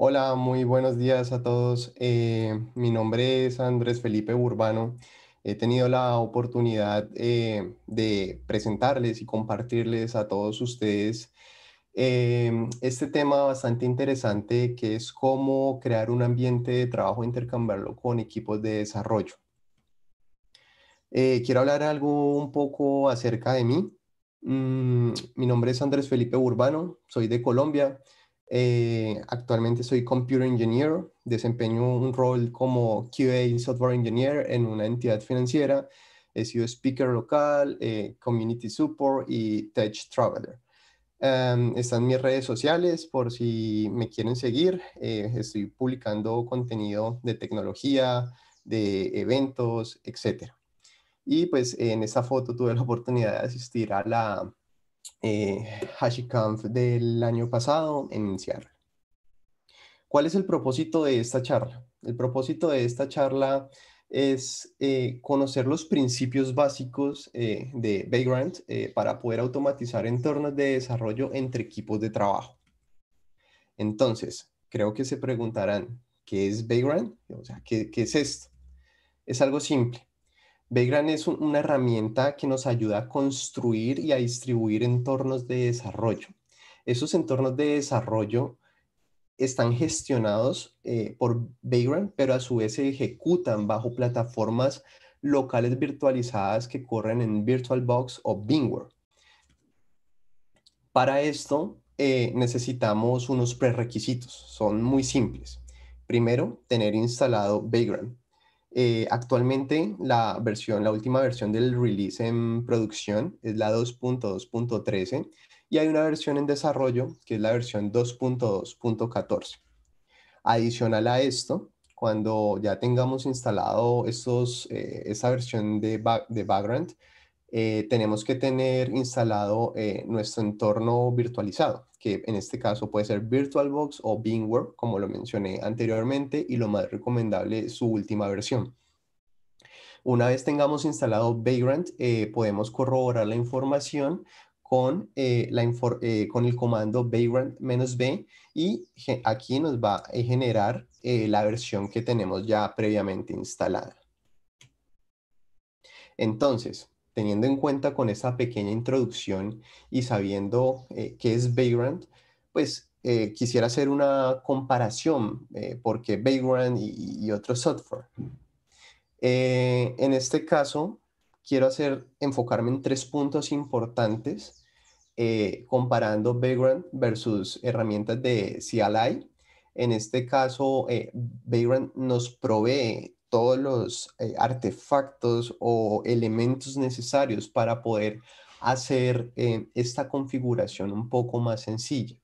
Hola, muy buenos días a todos. Eh, mi nombre es Andrés Felipe Urbano. He tenido la oportunidad eh, de presentarles y compartirles a todos ustedes eh, este tema bastante interesante que es cómo crear un ambiente de trabajo e intercambiarlo con equipos de desarrollo. quiero hablar algo un poco acerca de mí. Mm, mi nombre es Andrés Felipe Urbano, soy de Colombia. Eh, actualmente soy Computer Engineer, desempeño un rol como QA Software Engineer en una entidad financiera. He sido speaker local, eh, Community Support y Tech Traveler. Em, están mis redes sociales por si me quieren seguir. Eh, estoy publicando contenido de tecnología, de eventos, etc. Y pues en esta foto tuve la oportunidad de asistir a la eh, HashiConf del año pasado en Seattle. ¿Cuál es el propósito de esta charla? El propósito de esta charla es eh, conocer los principios básicos eh, de Vagrant para poder automatizar entornos de desarrollo entre equipos de trabajo. Entonces, creo que se preguntarán, ¿qué es Vagrant? O sea, qué es esto? Es algo simple. Vagrant es una herramienta que nos ayuda a construir y a distribuir entornos de desarrollo. Esos entornos de desarrollo están gestionados eh, por Vagrant, pero a su vez se ejecutan bajo plataformas locales virtualizadas que corren en VirtualBox o Bingware. Para esto eh, necesitamos unos prerequisitos, son muy simples. Primero, tener instalado Vagrant. Eh, actualmente la versión, la última versión del release en producción es la 2.2.13 y hay una versión en desarrollo que es la versión 2.2.14. Adicional a esto, cuando ya tengamos instalado estos, eh, esa versión de, de background, eh, tenemos que tener instalado eh, nuestro entorno virtualizado, que en este caso puede ser VirtualBox o VMware como lo mencioné anteriormente, y lo más recomendable es su última versión. Una vez tengamos instalado Vagrant, eh, podemos corroborar la información con, con el comando vagrant-b y aquí nos va a generar la versión que tenemos ya previamente instalada. Entonces, teniendo en cuenta con esta pequeña introducción y sabiendo eh, qué es Vagrant, pues eh, quisiera hacer una comparación eh, porque Vagrant y, y software. en este caso, quiero hacer, enfocarme en tres puntos importantes comparando Vagrant versus herramientas de CLI. En este caso, Vagrant nos provee todos los eh, artefactos o elementos necesarios para poder hacer eh, esta configuración un poco más sencilla.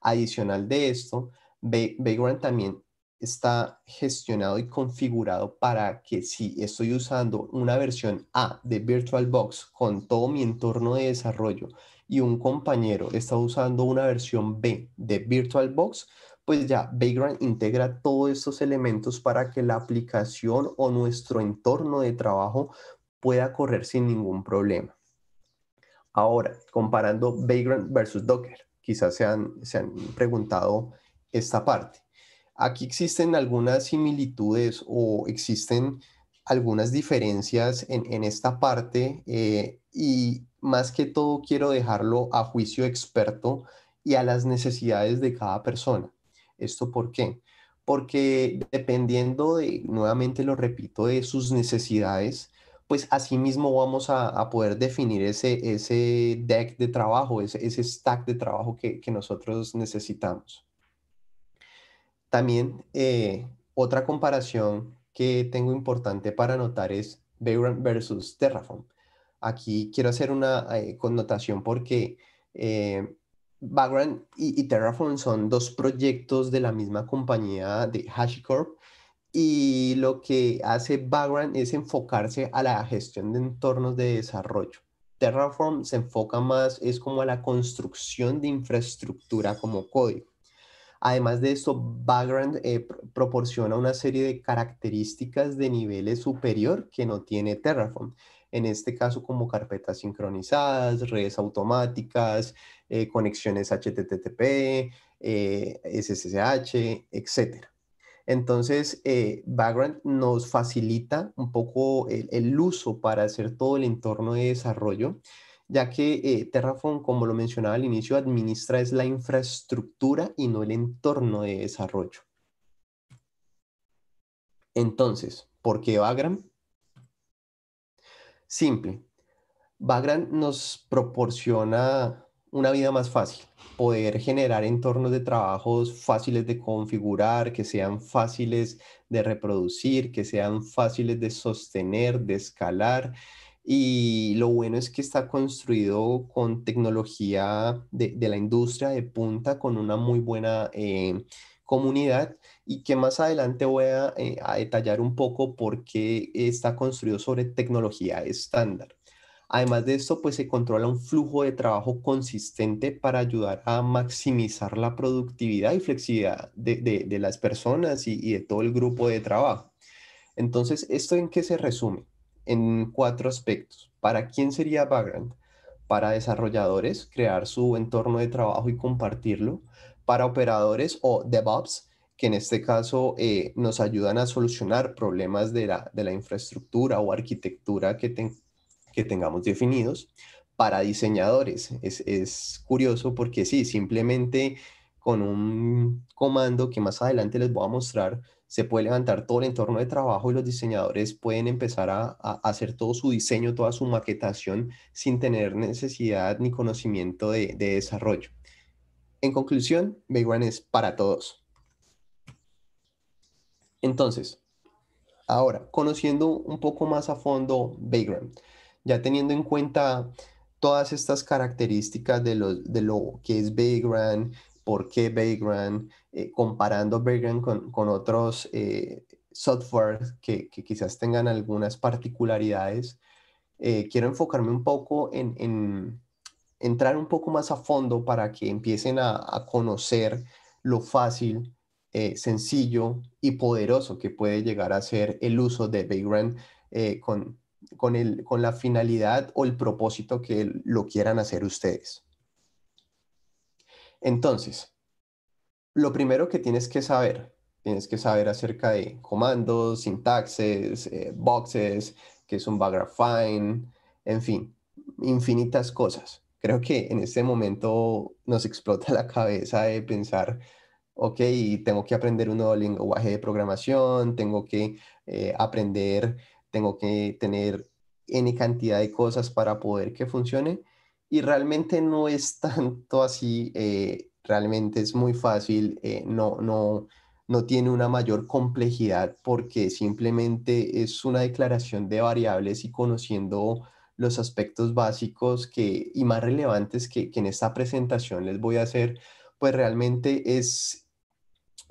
Adicional de esto, Vagrant también está gestionado y configurado para que si estoy usando una versión A de VirtualBox con todo mi entorno de desarrollo y un compañero está usando una versión B de VirtualBox, pues ya Vagrant integra todos estos elementos para que la aplicación o nuestro entorno de trabajo pueda correr sin ningún problema. Ahora, comparando Vagrant versus Docker, quizás se han, se han preguntado esta parte. Aquí existen algunas similitudes o existen algunas diferencias en, esta parte eh, y más que todo quiero dejarlo a juicio experto y a las necesidades de cada persona. ¿Esto por qué? Porque dependiendo de, nuevamente lo repito, de sus necesidades, pues asimismo vamos a, poder definir ese, ese deck de trabajo, ese, ese stack de trabajo que, nosotros necesitamos. También eh, otra comparación que tengo importante para notar es Vagrant versus Terraform. Aquí quiero hacer una eh, connotación porque eh, background y, Terraform son dos proyectos de la misma compañía de HashiCorp y lo que hace background es enfocarse a la gestión de entornos de desarrollo. Terraform se enfoca más, es como a la construcción de infraestructura como código. Además de esto, background eh, proporciona una serie de características de niveles superior que no tiene Terraform en este caso como carpetas sincronizadas, redes automáticas, eh, conexiones HTTP, eh, SSH, etc. Entonces, eh, Vagrant nos facilita un poco el, uso para hacer todo el entorno de desarrollo, ya que eh, Terraform, como lo mencionaba al inicio, administra es la infraestructura y no el entorno de desarrollo. Entonces, ¿por qué Vagrant? Simple. Vagrant nos proporciona una vida más fácil, poder generar entornos de trabajos fáciles de configurar, que sean fáciles de reproducir, que sean fáciles de sostener, de escalar. Y lo bueno es que está construido con tecnología de, la industria de punta, con una muy buena eh, comunidad y que más adelante voy a, eh, a detallar un poco por qué está construido sobre tecnología estándar. Además de esto, pues se controla un flujo de trabajo consistente para ayudar a maximizar la productividad y flexibilidad de, las personas y, de todo el grupo de trabajo. Entonces, ¿esto en qué se resume? En cuatro aspectos. ¿Para quién sería background? Para desarrolladores, crear su entorno de trabajo y compartirlo. Para operadores o DevOps, que en este caso eh, nos ayudan a solucionar problemas de la, infraestructura o arquitectura que, tengan que tengamos definidos. Para diseñadores es, curioso porque sí, simplemente con un comando que más adelante les voy a mostrar, se puede levantar todo el entorno de trabajo y los diseñadores pueden empezar a, hacer todo su diseño, toda su maquetación sin tener necesidad ni conocimiento de, desarrollo. En conclusión, background es para todos. Entonces, ahora, conociendo un poco más a fondo background ya teniendo en cuenta todas estas características de lo, de lo que es Vagrant, por qué Vagrant, eh, comparando Vagrant con, otros eh, softwares software que, quizás tengan algunas particularidades, eh, quiero enfocarme un poco en, entrar un poco más a fondo para que empiecen a, a conocer lo fácil, sencillo y poderoso que puede llegar a ser el uso de Vagrant con con, la finalidad o el propósito que lo quieran hacer ustedes. Entonces, lo primero que tienes que saber, tienes que saber acerca de comandos, sintaxes, eh, boxes, que es un fine, en fin, infinitas cosas. Creo que en este momento nos explota la cabeza de pensar, ok, tengo que aprender un nuevo lenguaje de programación, tengo que eh, aprender tengo que tener N cantidad de cosas para poder que funcione. Y realmente no es tanto así, eh, realmente es muy fácil, eh, no, no, no tiene una mayor complejidad porque simplemente es una declaración de variables y conociendo los aspectos básicos que, y más relevantes que, que en esta presentación les voy a hacer, pues realmente es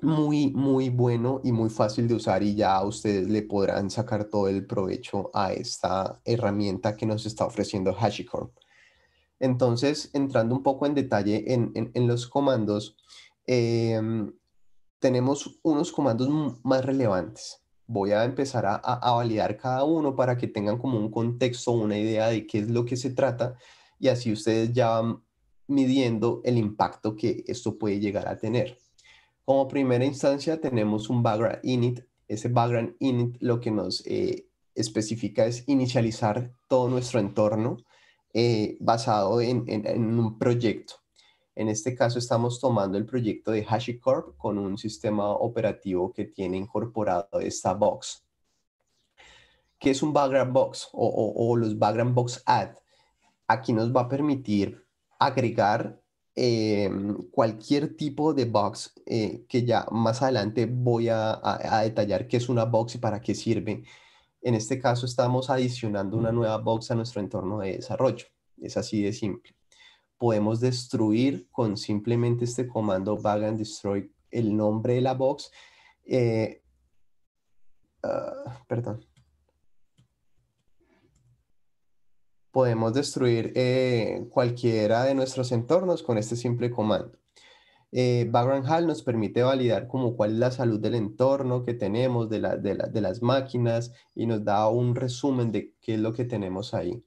muy, muy bueno y muy fácil de usar y ya ustedes le podrán sacar todo el provecho a esta herramienta que nos está ofreciendo HashiCorp. Entonces, entrando un poco en detalle en, los comandos, em, tenemos unos comandos más relevantes. Voy a empezar a, a, validar cada uno para que tengan como un contexto, una idea de qué es lo que se trata y así ustedes ya van midiendo el impacto que esto puede llegar a tener. Como primera instancia tenemos un background init. Ese background init lo que nos eh, especifica es inicializar todo nuestro entorno eh, basado en, un proyecto. En este caso estamos tomando el proyecto de HashiCorp con un sistema operativo que tiene incorporado esta box. ¿Qué es un background box o, o los background box add? Aquí nos va a permitir agregar Em, cualquier tipo de box eh, que ya más adelante voy a, detallar qué es una box y para qué sirve. En este caso estamos adicionando una nueva box a nuestro entorno de desarrollo. Es así de simple. Podemos destruir con simplemente este comando vagan destroy el nombre de la box. Eh, ah, perdón. podemos destruir eh, cualquiera de nuestros entornos con este simple comando. Eh, Background Hall nos permite validar como cuál es la salud del entorno que tenemos, de, de, las máquinas, y nos da un resumen de qué es lo que tenemos ahí.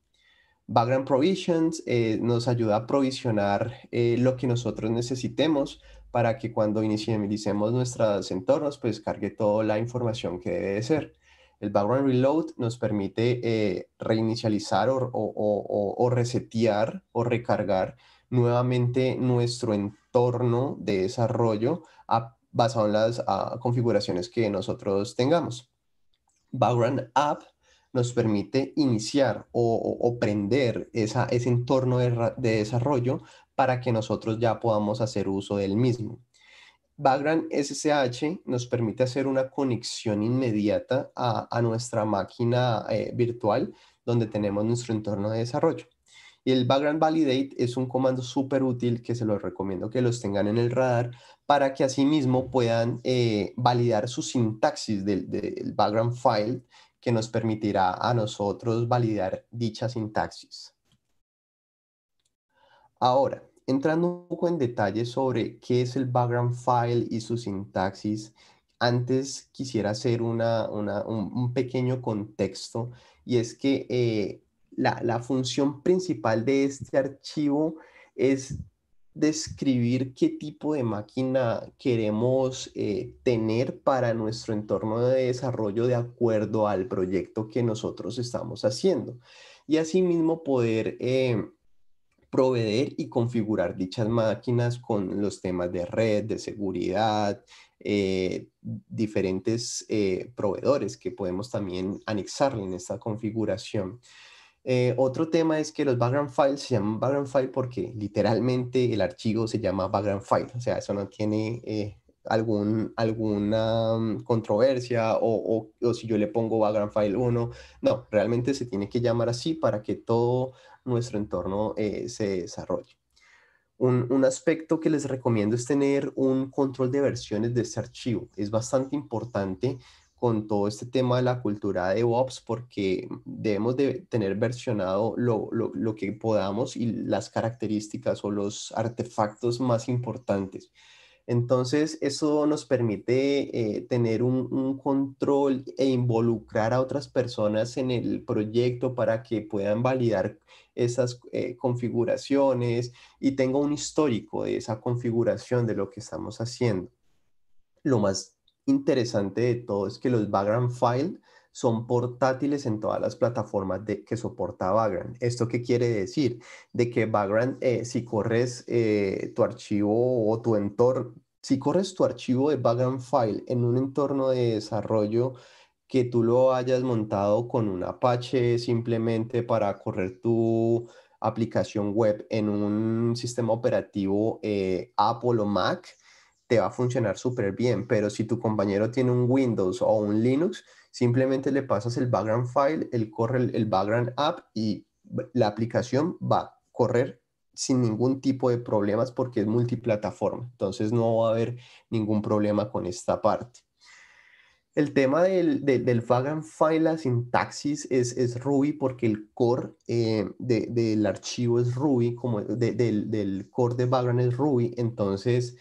Background Provisions eh, nos ayuda a provisionar lo que nosotros necesitemos para que cuando iniciemos nuestros entornos, pues cargue toda la información que debe de ser. El background reload nos permite eh, reinicializar o, resetear o recargar nuevamente nuestro entorno de desarrollo basado en las ah, configuraciones que nosotros tengamos. Background app nos permite iniciar o, prender ese entorno de desarrollo para que nosotros ya podamos hacer uso del mismo background SSH nos permite hacer una conexión inmediata a, nuestra máquina eh, virtual donde tenemos nuestro entorno de desarrollo. Y el Background Validate es un comando súper útil que se los recomiendo que los tengan en el radar para que asimismo puedan eh, validar su sintaxis del, del, Background File que nos permitirá a nosotros validar dicha sintaxis. Ahora, entrando un poco en detalle sobre qué es el background file y su sintaxis, antes quisiera hacer un, pequeño contexto y es que eh, la, función principal de este archivo es describir qué tipo de máquina queremos eh, tener para nuestro entorno de desarrollo de acuerdo al proyecto que nosotros estamos haciendo y asimismo poder... Eh, proveer y configurar dichas máquinas con los temas de red, de seguridad, eh, diferentes eh, proveedores que podemos también anexarle en esta configuración. Eh, otro tema es que los background files se llaman background file porque literalmente el archivo se llama background file, o sea, eso no tiene algún, alguna mm, controversia o, o, si yo le pongo background file 1. No, realmente se tiene que llamar así para que todo nuestro entorno eh, se desarrolle. Un, un, aspecto que les recomiendo es tener un control de versiones de este archivo. Es bastante importante con todo este tema de la cultura de DevOps porque debemos de tener versionado lo, lo, lo que podamos y las características o los artefactos más importantes entonces, eso nos permite eh, tener un, control e involucrar a otras personas en el proyecto para que puedan validar esas eh, configuraciones y tenga un histórico de esa configuración de lo que estamos haciendo. Lo más interesante de todo es que los background files, son portátiles en todas las plataformas de, que soporta Vagrant. ¿Esto qué quiere decir? De que Vagrant, eh, si corres eh, tu archivo o tu entorno, si corres tu archivo de Vagrant File en un entorno de desarrollo que tú lo hayas montado con un Apache simplemente para correr tu aplicación web en un sistema operativo eh, Apple o Mac, te va a funcionar súper bien, pero si tu compañero tiene un Windows o un Linux, Simplemente le pasas el background file, corre el, background app y la aplicación va a correr sin ningún tipo de problemas porque es multiplataforma. Entonces no va a haber ningún problema con esta parte. El tema del, background File, la sintaxis es, Ruby porque el core eh, del archivo es Ruby, como del, del core de background es Ruby, entonces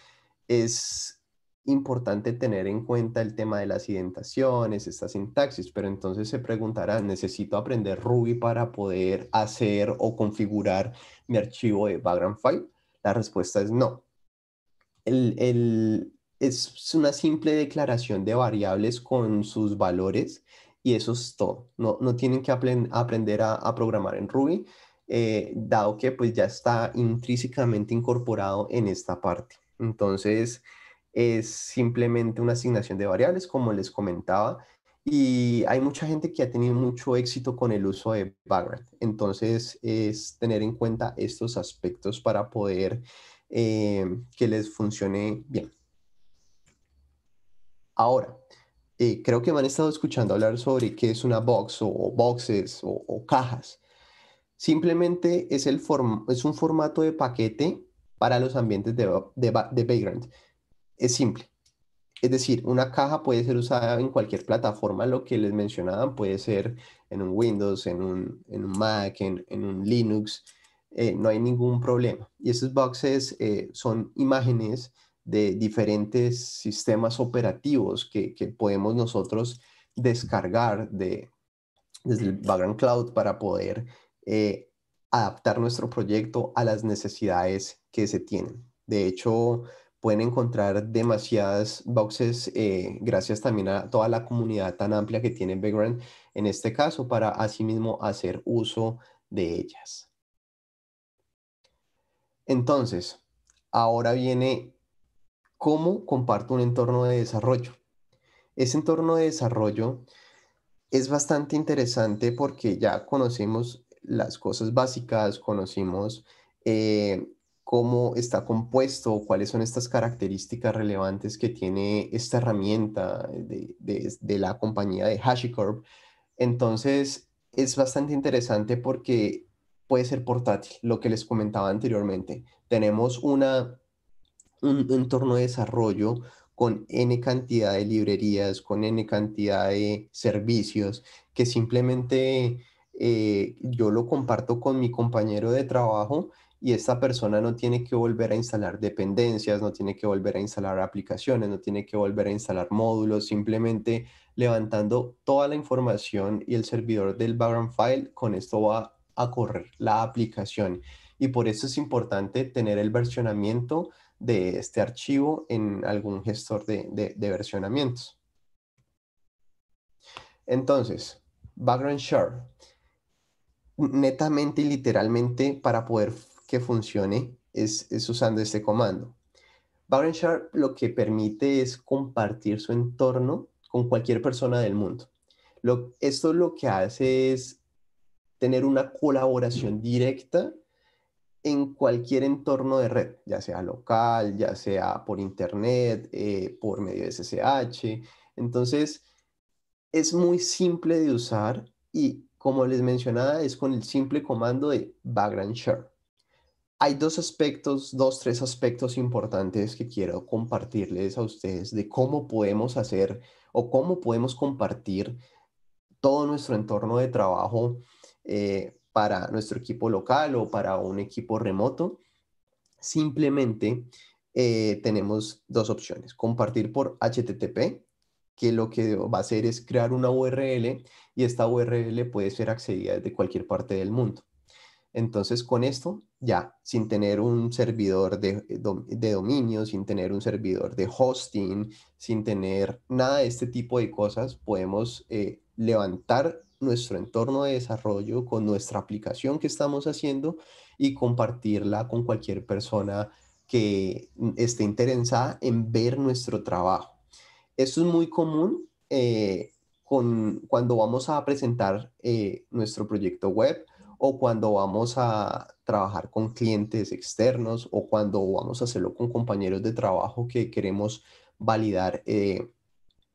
es, importante tener en cuenta el tema de las identaciones, esta sintaxis, pero entonces se preguntará, ¿necesito aprender Ruby para poder hacer o configurar mi archivo de background file? La respuesta es no. El, el, es una simple declaración de variables con sus valores y eso es todo. No, no tienen que aprender a, programar en Ruby. Eh, dado que pues ya está intrínsecamente incorporado en esta parte. Entonces, es simplemente una asignación de variables, como les comentaba, y hay mucha gente que ha tenido mucho éxito con el uso de Bagrat. Entonces, es tener en cuenta estos aspectos para poder eh, que les funcione bien. Ahora, eh, creo que me han estado escuchando hablar sobre qué es una box o, boxes o, cajas. Simplemente es, el es un formato de paquete para los ambientes de, de, de es simple. Es decir, una caja puede ser usada en cualquier plataforma, lo que les mencionaban puede ser en un Windows, en un, en un Mac, en, un Linux, eh, no hay ningún problema. Y esos boxes eh, son imágenes de diferentes sistemas operativos que, podemos nosotros descargar de, desde el background cloud para poder eh, adaptar nuestro proyecto a las necesidades que se tienen. De hecho, pueden encontrar demasiadas boxes eh, gracias también a toda la comunidad tan amplia que tiene Background en este caso para asimismo hacer uso de ellas. Entonces, ahora viene cómo comparto un entorno de desarrollo. Ese entorno de desarrollo es bastante interesante porque ya conocemos las cosas básicas, conocimos eh, cómo está compuesto, cuáles son estas características relevantes que tiene esta herramienta de, la compañía de HashiCorp. Entonces, es bastante interesante porque puede ser portátil, lo que les comentaba anteriormente. Tenemos una, un entorno de desarrollo con n cantidad de librerías, con n cantidad de servicios que simplemente eh, yo lo comparto con mi compañero de trabajo y esta persona no tiene que volver a instalar dependencias, no tiene que volver a instalar aplicaciones, no tiene que volver a instalar módulos, simplemente levantando toda la información y el servidor del background file, con esto va a correr la aplicación. Y por eso es importante tener el versionamiento de este archivo en algún gestor de, de versionamientos. Entonces, background share netamente y literalmente para poder que funcione es, usando este comando. Sharp lo que permite es compartir su entorno con cualquier persona del mundo. Lo, esto lo que hace es tener una colaboración directa en cualquier entorno de red, ya sea local, ya sea por internet, eh, por medio de SSH. Entonces, es muy simple de usar y como les mencionaba, es con el simple comando de background share. Hay dos aspectos, dos, tres aspectos importantes que quiero compartirles a ustedes de cómo podemos hacer o cómo podemos compartir todo nuestro entorno de trabajo eh, para nuestro equipo local o para un equipo remoto. Simplemente eh, tenemos dos opciones, compartir por HTTP, que lo que va a hacer es crear una URL y esta URL puede ser accedida desde cualquier parte del mundo. Entonces, con esto, ya sin tener un servidor de, eh, dominio, sin tener un servidor de hosting, sin tener nada de este tipo de cosas, podemos eh, levantar nuestro entorno de desarrollo con nuestra aplicación que estamos haciendo y compartirla con cualquier persona que mm, esté interesada en ver nuestro trabajo. Esto es muy común eh, con, cuando vamos a presentar eh, nuestro proyecto web o cuando vamos a trabajar con clientes externos o cuando vamos a hacerlo con compañeros de trabajo que queremos validar eh,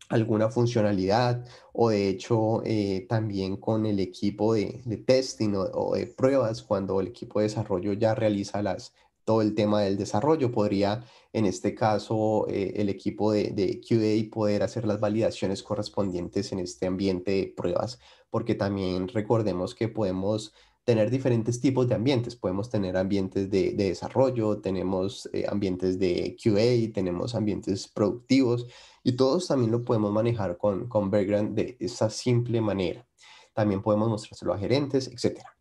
alguna funcionalidad o de hecho también con el equipo de, testing o, de pruebas cuando el equipo de desarrollo ya realiza las todo el tema del desarrollo. Podría, en este caso, eh, el equipo de, QA poder hacer las validaciones correspondientes en este ambiente de pruebas, porque también recordemos que podemos tener diferentes tipos de ambientes. Podemos tener ambientes de, desarrollo, tenemos eh, ambientes de QA, tenemos ambientes productivos y todos también lo podemos manejar con, con de esa simple manera. También podemos mostrárselo a gerentes, etcétera.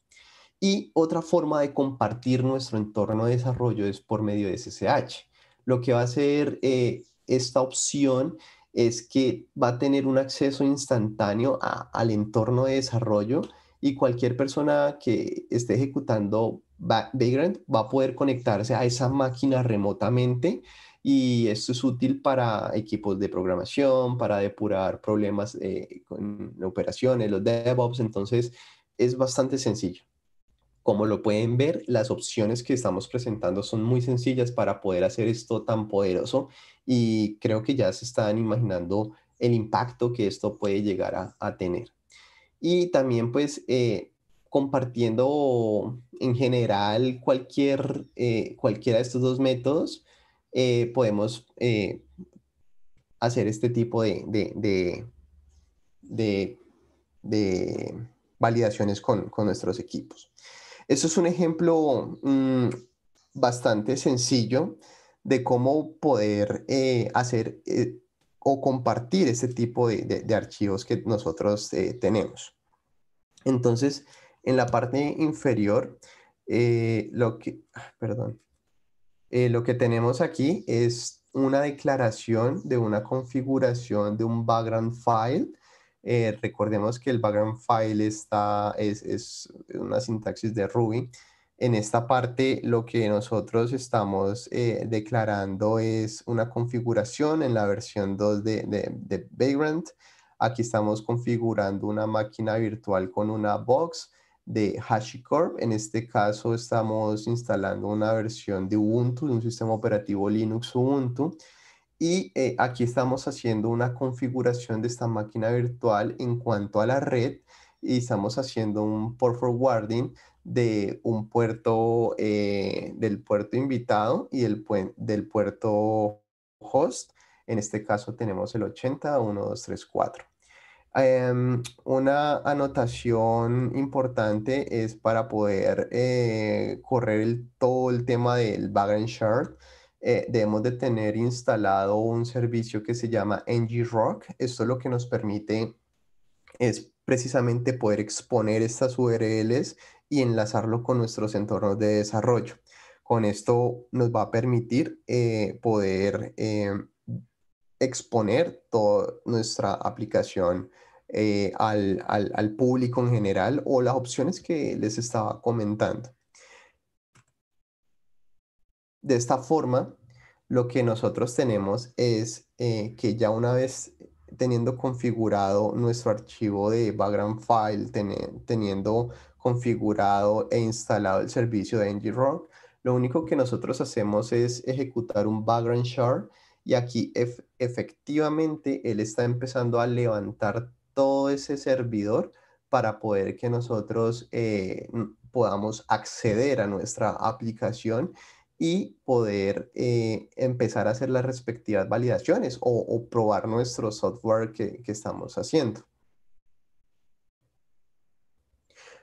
Y otra forma de compartir nuestro entorno de desarrollo es por medio de SSH. Lo que va a hacer eh, esta opción es que va a tener un acceso instantáneo al entorno de desarrollo y cualquier persona que esté ejecutando Vagrant va a poder conectarse a esa máquina remotamente y esto es útil para equipos de programación, para depurar problemas eh, con operaciones, los DevOps, entonces es bastante sencillo. Como lo pueden ver, las opciones que estamos presentando son muy sencillas para poder hacer esto tan poderoso y creo que ya se están imaginando el impacto que esto puede llegar a, tener. Y también pues eh, compartiendo en general cualquier, eh, cualquiera de estos dos métodos, eh, podemos hacer este tipo de, validaciones con nuestros equipos. Eso es un ejemplo mm, bastante sencillo de cómo poder eh, hacer eh, o compartir este tipo de, archivos que nosotros eh, tenemos. Entonces, en la parte inferior, lo, ah, lo que tenemos aquí es una declaración de una configuración de un background file eh, recordemos que el background file es, una sintaxis de Ruby. En esta parte lo que nosotros estamos eh, declarando es una configuración en la versión 2 de, de Vagrant. Aquí estamos configurando una máquina virtual con una box de HashiCorp. En este caso estamos instalando una versión de Ubuntu, de un sistema operativo Linux Ubuntu. Y eh, aquí estamos haciendo una configuración de esta máquina virtual en cuanto a la red y estamos haciendo un port forwarding de un puerto, eh, del puerto invitado y el pu del puerto host. En este caso tenemos el 80, 1, 2, una anotación importante es para poder eh, correr el, todo el tema del and shard eh, debemos de tener instalado un servicio que se llama NG Esto lo que nos permite es precisamente poder exponer estas URLs y enlazarlo con nuestros entornos de desarrollo. Con esto nos va a permitir eh, poder eh, exponer toda nuestra aplicación al público en general o las opciones que les estaba comentando de esta forma, lo que nosotros tenemos es eh, que ya una vez teniendo configurado nuestro archivo de background file, teniendo configurado e instalado el servicio de ng lo único que nosotros hacemos es ejecutar un background shard y aquí efectivamente él está empezando a levantar todo ese servidor para poder que nosotros eh, podamos acceder a nuestra aplicación y poder eh, empezar a hacer las respectivas validaciones o, probar nuestro software que, estamos haciendo.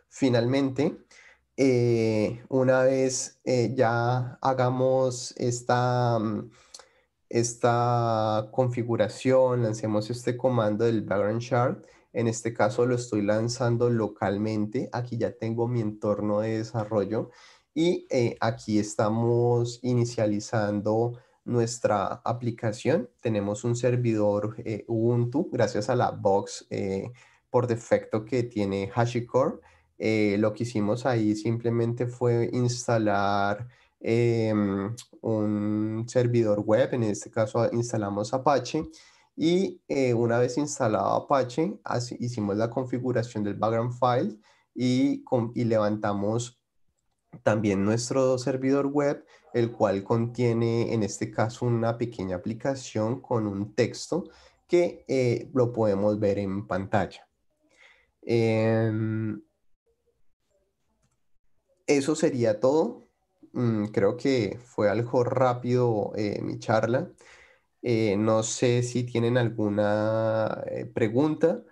Finalmente, eh, una vez eh, ya hagamos esta, mm, esta configuración, lancemos este comando del background chart. en este caso lo estoy lanzando localmente, aquí ya tengo mi entorno de desarrollo y eh, aquí estamos inicializando nuestra aplicación. Tenemos un servidor eh, Ubuntu gracias a la box eh, por defecto que tiene HashiCorp. lo que hicimos ahí simplemente fue instalar em, un servidor web. En este caso instalamos Apache. Y una vez instalado Apache, hicimos la configuración del background file y, y levantamos también nuestro servidor web, el cual contiene en este caso una pequeña aplicación con un texto que eh, lo podemos ver en pantalla. Em, eso sería todo. Mm, creo que fue algo rápido eh, mi charla. Eh, no sé si tienen alguna pregunta.